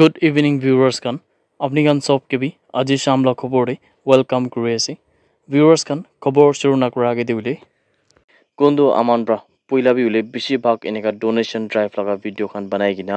good evening viewers খান আপুনি খান চব কিবি আজি শ্যাম লা খবৰে ৱেলকাম কৰি আছে ভিউৱাৰ্ছ খান খবৰ চিৰোনা কৰা আগেদি বুলি কোনটো আমাৰ পৰা পইলা বিহুলে বেছিভাগ এনেকুৱা ডনেশ্যন ড্ৰাইভ লগা ভিডিঅ'খন বনাই কিনা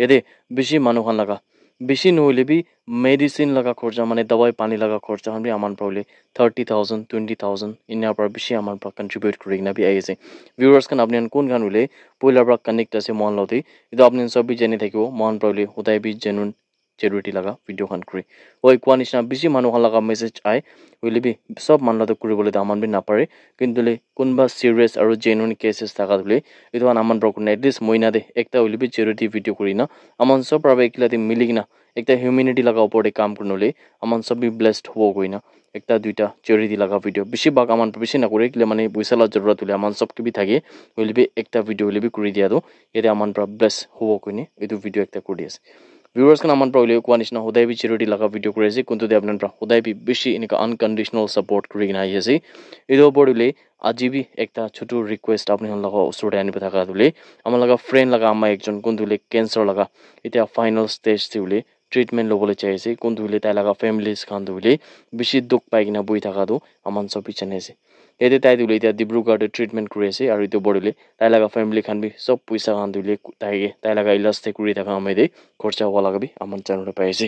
ইয়াতে বেছি মানুহখন লগা बेसी नहुने बि मेडिसिन लगा खोर्चा माने दबाई पानी लगाएको खोर्चा अमर पाउले थर्टी थाउजन्ड ट्वेन्टी थाउजन्ड यिनीहरू बेसी आमा कन्ट्रिब्युट गरिकन बि आइ चाहिँ भ्युवर्स खान कुन गानाले पहिलापरा कनेक्ट चाहिँ मन लगाउँदै त आफ्नो सबै जानिथ्यो मन पाउले उदा बि जेन জেৰুৰী লগা ভিডিঅ'খন কৰি ঐ কোৱাৰ নিচিনা বেছি মানুহৰ লগা মেছেজ আই বুলিবি চব মানুহতে কৰিবলৈ আমাৰ বুলি নাপাৰি কিন্তু বুলি কোনোবা চিৰিয়াছ আৰু জেনুইন কেচেছ থকা বুলি এইটো কাৰণে আমাৰ ব্ৰকুৰ এটলিষ্ট মইনা দে একটা বুলিবি জেৰুৰী ভিডিঅ' কৰি ন আমাৰ চব বাবে একিলাতে মিলি কিনা একটা হিউমেনিটি লগা ওপৰতে কাম কৰি নলৈ আমাৰ চবেই ব্লেছড হ'ব গৈ না একটা দুইটা জৰুৰী লগা ভিডিঅ' বেছিভাগ আমাৰ বেছি নকৰে কিলে মানে পইচা লোৱাৰ জৰুৰত হ'লে আমাৰ চব কিবি থাকে বুলিবি একটা ভিডিঅ' বুলিবি কৰি দিয়াটো ইয়াতে আমাৰ পৰা ব্লেছ হ'ব কৈনে এইটো ভিডিঅ' একটা কৰি আছে ভিউৰ্ছক আমাৰ পৰা উলিয়াই কোৱা নিচিনা সদায় বি চিৰিটি লগা ভিডিঅ' কৰি আছে কোনটো দিয়ে আপোনাৰ পৰা সদায় বি বেছি এনেকুৱা আনকণ্ডিশ্যনেল ছাপৰ্ট কৰি কিনে আহি আছে এইটো ওপৰত বুলি আজি বি এটা ছোটো ৰিকুৱেষ্ট আপুনি ওচৰতে আনিব থকা বুলি আমাৰ লগা ফ্ৰেণ্ড লগা আমাৰ একজন কোনটো বুলি কেঞ্চাৰ লগা এতিয়া ফাইনেল ষ্টেজ দি বুলি ট্ৰিটমেণ্ট ল'বলৈ চাই আছে কোনটো বুলি তাই লগা ফেমিলিজ খান্দো বুলি বেছি দুখ পাই কিনে বহি থকাটো আমাৰ চব বিচাৰি আছে তেতিয়া তাই তুলি এতিয়া ডিব্ৰুগড়তে ট্ৰিটমেণ্ট কৰি আছে আৰু এতিয়া বৰ্ডলে তাই লগা ফেমিলিখন বি চব পইচা খান তুলি তাই তাই লগা ইলাজে কৰি থকা সময় দেই খৰচা হ'ব লগা বি আমাৰ চেনেলতে পাই আছে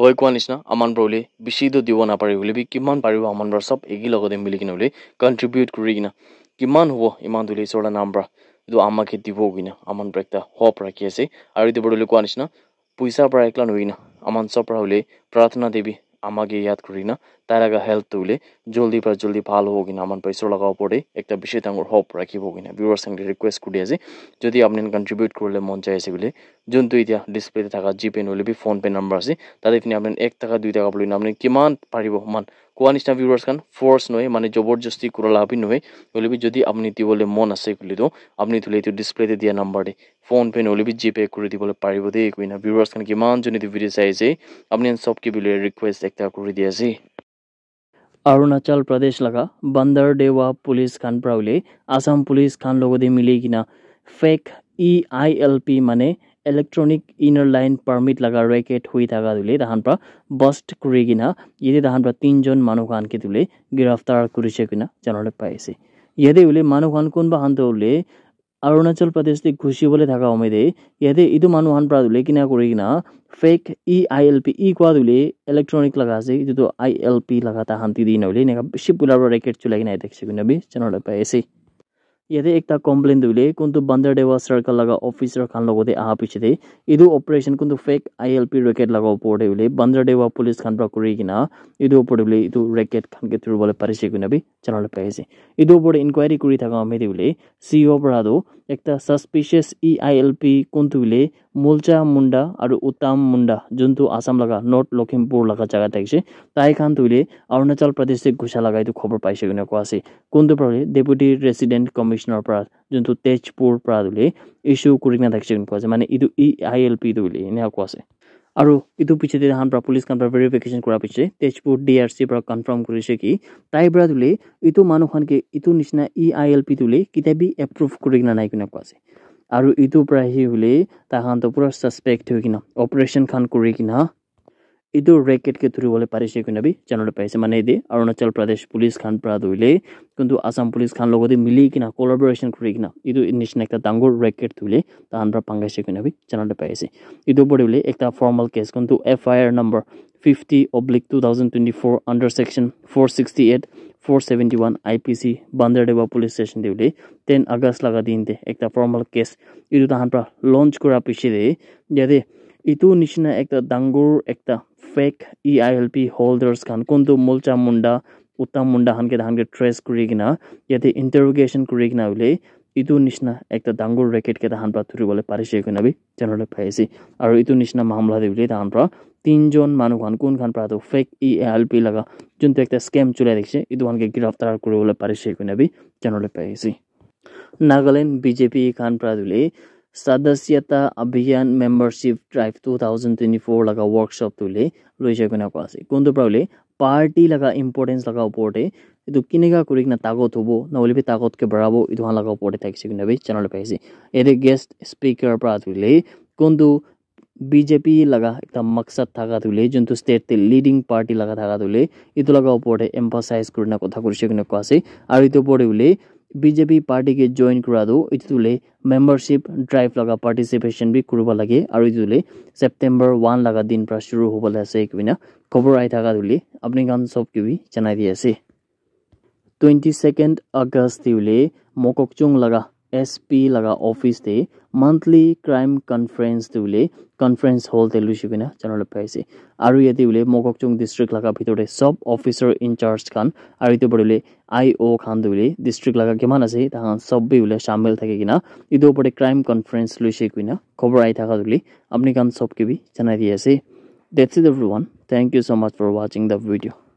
হয় কোৱাৰ নিচিনা আমাৰ বৰলি বেছিতো দিব নাপাৰি বুলি বি কিমান পাৰিব আমাৰ বাৰু চব একে লগতে মিলি কিনে বুলি কণ্ট্ৰিবিউট কৰি কিনা কিমান হ'ব ইমান তুলি চৰ নামৰা এইটো আমাকে দিব কিনা আমাৰ পৰা এটা হপ ৰাখি আছে আৰু এতিয়া বৰ্ডলে কোৱাৰ নিচিনা পইচাৰ পৰা একলা নহয় কিনা আমাৰ চব পৰা হ'লে প্ৰাৰ্থনা দেৱী আমাকে ইয়াত করি না তার আগে হেল্থ তুলে জলদি পর জলদি ভালো হোক না আমার পয়সা লগাব পড়ে একটা বেশি ডর হোপ রাখব কিনা ভিউর সঙ্গে রিকুয়েস্ট করি আছে যদি আপনি কন্ট্রিবিউট করলে মন চাই আছে বলে যদি এটা ডিসপ্লেতে থাকা জিপে নলে বি ফোন পে নম্বর আছে তাদের আপনি এক টাকা দুই টাকা বলি না আপনি কিমান পারিব সমান কোয়া নিচিনা ভিউর্স কান ফোর্স নয় মানে জবরদস্তি করলে আপনি নয় বলবি যদি আপনি দিবলে মন আছে বলে তো আপনি তুলে এই ডিসপ্লেতে দিয়া নাম্বার দিয়ে फोन पे नी जीपे कर दी पार दिन भिवर्स खान किन जो भिडियो चाहिए अपने सबके बिले रिक्वेस्ट एक कर दिए अरुणाचल प्रदेश लगा बंदर देवा पुलिस खान प्राउले आसाम पुलिस खान लगते मिलेगीना fake E I L P मान इलेक्ट्रनिक इनर लाइन पार्मिट लगा रेकेट हुई थका दिले तहान पर बस्ट करना ये तहान पर तीन जन मानु खान के दिले गिरफ्तार करना जानते पाई से यदि उसे मानु खान कौन बहान तो অৰুণাচল প্ৰদেশ দি ঘুচিবলৈ থকা সময়তে ইয়াতে এইটো মানুহ আন পৰা দিলে কিনা কৰি কিনা fake E I L P ই কোৱা দিলে ইলেক্ট্ৰনিক লগা আছে যিটো আই এল পি লগা এটা শান্তি দি নহ'লে এনেকুৱা বেছি পুলাৰ পৰা ৰেকেট চলাই কিনে দেখিছে কিন্তু আমি চেনেলত পাই আছে yate ekta complaint hoile kuntu bandardewa circle laga officer khan logo aha piche te operation kuntu fake ilp racket laga opor te hoile bandardewa police khan pra kina etu opor te hoile racket khan ke thuribole parise koina bi janole pai ase etu opor inquiry kuri thaka ame ceo একটা suspicious E I L P কোনটোলে মুলচা মুন্ডা আর উত্তাম মুন্ডা যুন্তু আসাম লাগা north Lakhimpur লাগা জায়গা থাকছে তাই খান তুইলে অরুণাচল প্রদেশে ঘুষা লাগাই তো খবর পাইছে কিনে কোয়া আছে কোনটো প্রবলে ডেপুটি রেসিডেন্ট কমিশনার পর যুন্তু তেজপুর পর তুলে ইস্যু করি না থাকছে কিনে কোয়া আছে মানে ইটু E e I L P তুলে এনে কোয়া আছে আৰু ইটো পিছতে তাহান পৰা পুলিচ কাম পৰা ভেৰিফিকেশ্যন কৰাৰ পিছে তেজপুৰ ডি আৰ চিৰ পৰা কনফাৰ্ম কৰিছে কি তাইৰ পৰা তুলি ইটো মানুহখনকে ইটো নিচিনা ই আই এল পি তুলি কিতাপি এপ্ৰুভ কৰি কিনা নাই কিনে কোৱা আছে আৰু ইটোৰ পৰা সি বুলি তাহাঁতো পুৰা ছাছপেক্ট হৈ কিনা অপাৰেশ্যনখন কৰি কিনা ইটো ৰেকেটকে ধৰিবলৈ পাৰিছে কোনে বি জানিবলৈ পাইছে মানে এদি অৰুণাচল প্ৰদেশ পুলিচ খান পৰা ধৰিলে কিন্তু আছাম পুলিচ খান লগতে মিলি কিনে কলাবৰেশ্যন কৰি কিনা এইটো নিচিনা এটা ডাঙৰ ৰেকেট ধৰিলে তাহান পৰা পাংগাইছে কোনে বি জানিবলৈ পাইছে এইটো পঢ়িবলৈ এটা ফৰ্মেল কেছ কিন্তু F I R number fifty oblique two thousand twenty four under section four sixty eight four seventy one I P C Bandardewa police station দিবলৈ টেন আগষ্ট লগা দিনতে এটা ফৰ্মেল কেছ এইটো তাহান পৰা লঞ্চ কৰা পিছে দেই এইটো নিচিনা এটা ডাঙৰ এটা fake E I L P holders খান কোনটো মোলচা মুণ্ডা উত্তম মুণ্ডা হানকে তাহানকে ট্ৰেচ কৰি কিনে ইয়াতে ইণ্টাৰগেশ্যন কৰি কিনে বুলি এইটো নিচিনা এটা ডাঙৰ ৰেকেট কেইটা তাহান পৰা ধৰিবলৈ পাৰিছে কিনা বি জেনেৰেল পাই আছে আৰু এইটো নিচিনা মামলা দি বুলি তাহান পৰা তিনিজন মানুহ খান কোনখন পৰা fake E e I L P লগা যোনটো এটা স্কেম চলাই দেখিছে এইটো হানকে গ্ৰেপ্তাৰ কৰিবলৈ পাৰিছে কিনা বি জেনেৰেল পাই আছে নাগালেণ্ড বিজেপি খান পৰা বুলি সদস্যতা অভিযান membership drive two thousand twenty four লগা ৱৰ্কশ্বপটো বুলি লৈছে কোনে কোৱা আছে কোনটোৰ পৰা বুলি পাৰ্টি লগা ইম্পৰ্টেঞ্চ লগা ওপৰতে এইটো কেনেকুৱা কৰি কিনে তাগত হ'ব নহ'লে তাগতকৈ বঢ়াব এইটো হোৱা লগা ওপৰতে থাকিছে কোনে বি চেনেলত পাইছে এতিয়া গেষ্ট স্পীকাৰৰ পৰা ধৰিলে কোনটো বিজেপি লগা এটা মকচাদ থকা ধৰিলে যোনটো ষ্টেট লিডিং পাৰ্টি লগা থকা ধৰিলে এইটো লগা ওপৰতে এম্পাচাইজ কৰি কিনে কথা কৰিছে কোনে কোৱা আছে আৰু এইটো ওপৰতে বুলি বিজেপি পাৰ্টীকে জইন কৰাটো এইটোলৈ মেম্বাৰশ্বিপ ড্ৰাইভ লগা পাৰ্টিচিপেশ্যন বি কৰিব লাগে আৰু এইটোলৈ ছেপ্টেম্বৰ ওৱান লগা দিন পৰা শুৰু হ'বলৈ আছে এইকেইদিনা খবৰ আহি থকা বুলি আপুনি কাৰণ চব কিবি জনাই দি আছে টুৱেণ্টি ছেকেণ্ড আগষ্ট বুলি মকক লগা এছ পি লগা অফিচ দে মান্থলি ক্ৰাইম কনফাৰেঞ্চ দি বুলি কনফাৰেঞ্চ হল তে লৈছে পিনে জানিবলৈ পাইছে আৰু ইয়াতে বোলে মগকচুং ডিষ্ট্ৰিক্ট লগা ভিতৰতে চব অফিচৰ ইনচাৰ্জ খান আৰু ইটো ওপৰত বোলে আই অ' খান দি বুলি ডিষ্ট্ৰিক্ট লগা কিমান আছে তাহান চবে বোলে চামিল থাকে কিনে ইটো ওপৰতে ক্ৰাইম কনফাৰেঞ্চ লৈছে কিনে খবৰ আহি থকা বুলি আপুনি কাৰণ চব কিবি জনাই দি আছে ডেট ছি দ ৱান thank you so' much for ৱাচিং দ্য ভিডিঅ'